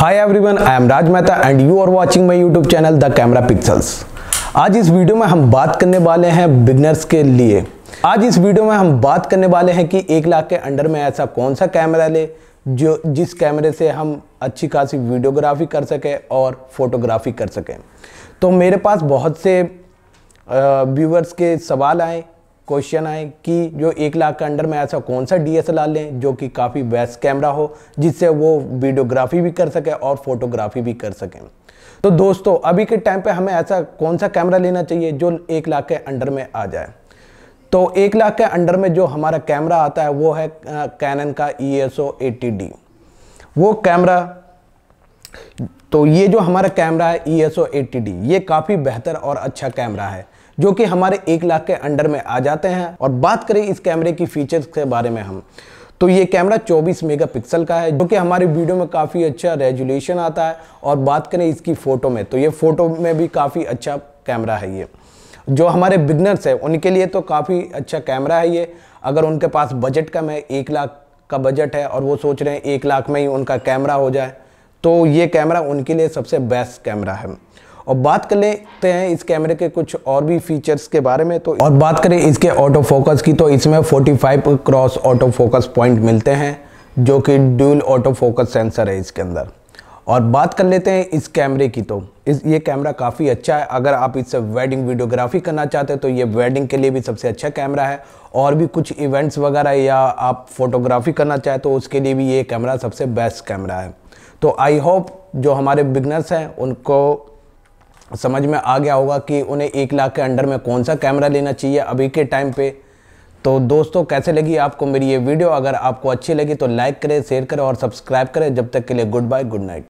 hi everyone I am Raj Mehta and you are watching my YouTube channel the camera pixels आज इस video में हम बात करने वाले हैं बिगनर्स के लिए आज इस वीडियो में हम बात करने वाले हैं कि एक लाख के अंडर में ऐसा कौन सा कैमरा ले जो जिस कैमरे से हम अच्छी खासी वीडियोग्राफी कर सकें और फोटोग्राफी कर सकें तो मेरे पास बहुत से व्यूवर्स के सवाल आए क्वेश्चन आए कि जो एक लाख के अंडर में ऐसा कौन सा डीएसएलआर लें जो कि काफ़ी बेस्ट कैमरा हो जिससे वो वीडियोग्राफी भी कर सके और फोटोग्राफी भी कर सकें तो दोस्तों अभी के टाइम पे हमें ऐसा कौन सा कैमरा लेना चाहिए जो एक लाख के अंडर में आ जाए तो एक लाख के अंडर में जो हमारा कैमरा आता है वो है कैनन का ई e एस वो कैमरा तो ये जो हमारा कैमरा है ई e एस ये काफ़ी बेहतर और अच्छा कैमरा है जो कि हमारे एक लाख के अंडर में आ जाते हैं और बात करें इस कैमरे की फीचर्स के बारे में हम तो ये कैमरा 24 मेगापिक्सल का है जो कि हमारी वीडियो में काफ़ी अच्छा रेजुलेशन आता है और बात करें इसकी फ़ोटो में तो ये फ़ोटो में भी काफ़ी अच्छा कैमरा है ये जो हमारे बिगनर्स हैं उनके लिए तो काफ़ी अच्छा कैमरा है ये अगर उनके पास बजट कम है एक लाख का बजट है और वो सोच रहे हैं एक लाख में ही उनका कैमरा हो जाए तो ये कैमरा उनके लिए सबसे बेस्ट कैमरा है और बात कर लेते हैं इस कैमरे के कुछ और भी फीचर्स के बारे में तो और बात करें इसके ऑटो फोकस की तो इसमें 45 क्रॉस ऑटो फोकस पॉइंट मिलते हैं जो कि ड्यूल ऑटो फोकस सेंसर है इसके अंदर और बात कर लेते हैं इस कैमरे की तो इस ये कैमरा काफ़ी अच्छा है अगर आप इससे वेडिंग वीडियोग्राफी करना चाहते हैं तो ये वेडिंग के लिए भी सबसे अच्छा कैमरा है और भी कुछ इवेंट्स वगैरह या आप फोटोग्राफी करना चाहें तो उसके लिए भी ये कैमरा सबसे बेस्ट कैमरा है तो आई होप जो हमारे बिगनर्स हैं उनको समझ में आ गया होगा कि उन्हें एक लाख के अंडर में कौन सा कैमरा लेना चाहिए अभी के टाइम पर तो दोस्तों कैसे लगी आपको मेरी ये वीडियो अगर आपको अच्छी लगी तो लाइक करें शेयर करें और सब्सक्राइब करें जब तक के लिए गुड बाय गुड नाइट